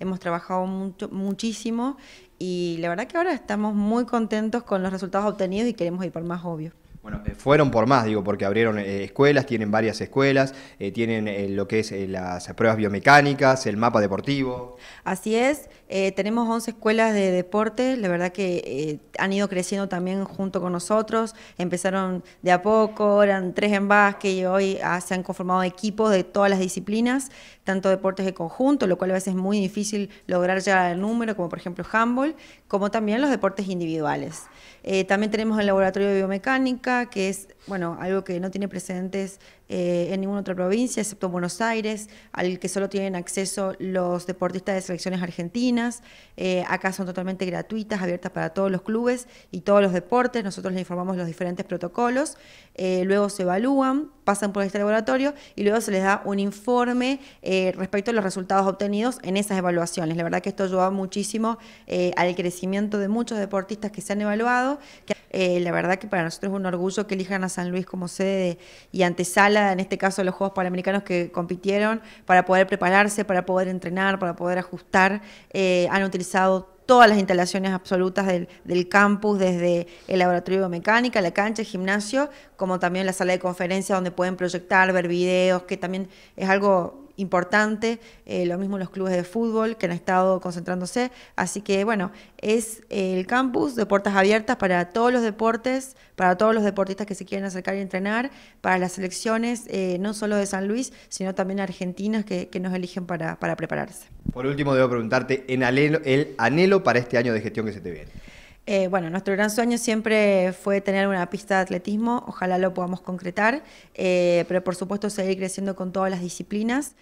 hemos trabajado mucho, muchísimo y la verdad que ahora estamos muy contentos con los resultados obtenidos y queremos ir por más obvio. Bueno, eh, fueron por más, digo, porque abrieron eh, escuelas, tienen varias escuelas, eh, tienen lo que es las pruebas biomecánicas, el mapa deportivo. Así es, tenemos 11 escuelas de deporte, la verdad que han ido creciendo también junto con nosotros, empezaron de a poco, eran tres en básquet y hoy ah, se han conformado equipos de todas las disciplinas, tanto deportes de conjunto, lo cual a veces es muy difícil lograr llegar al número, como por ejemplo handball, como también los deportes individuales. también tenemos el laboratorio de biomecánica, que es bueno, algo que no tiene precedentes eh, en ninguna otra provincia, excepto Buenos Aires, al que solo tienen acceso los deportistas de selecciones argentinas. Eh, acá son totalmente gratuitas, abiertas para todos los clubes y todos los deportes. Nosotros les informamos los diferentes protocolos, eh, luego se evalúan, pasan por este laboratorio y luego se les da un informe respecto a los resultados obtenidos en esas evaluaciones. La verdad que esto ayuda muchísimo al crecimiento de muchos deportistas que se han evaluado. Que eh, la verdad que para nosotros es un orgullo que elijan a San Luis como sede y antesala, en este caso de los Juegos Panamericanos que compitieron, para poder prepararse, para poder entrenar, para poder ajustar. Eh, han utilizado todas las instalaciones absolutas del, del, campus, desde el laboratorio de mecánica, la cancha, el gimnasio, como también la sala de conferencia donde pueden proyectar, ver videos, que también es algo importante, eh, lo mismo los clubes de fútbol que han estado concentrándose. Así que bueno, es el campus de puertas abiertas para todos los deportes, para todos los deportistas que se quieren acercar y entrenar, para las selecciones eh, no solo de San Luis, sino también argentinas que, nos eligen para, para, prepararse. Por último, debo preguntarte en el anhelo para este año de gestión que se te viene. Eh, bueno, nuestro gran sueño siempre fue tener una pista de atletismo, ojalá lo podamos concretar, eh, pero por supuesto seguir creciendo con todas las disciplinas.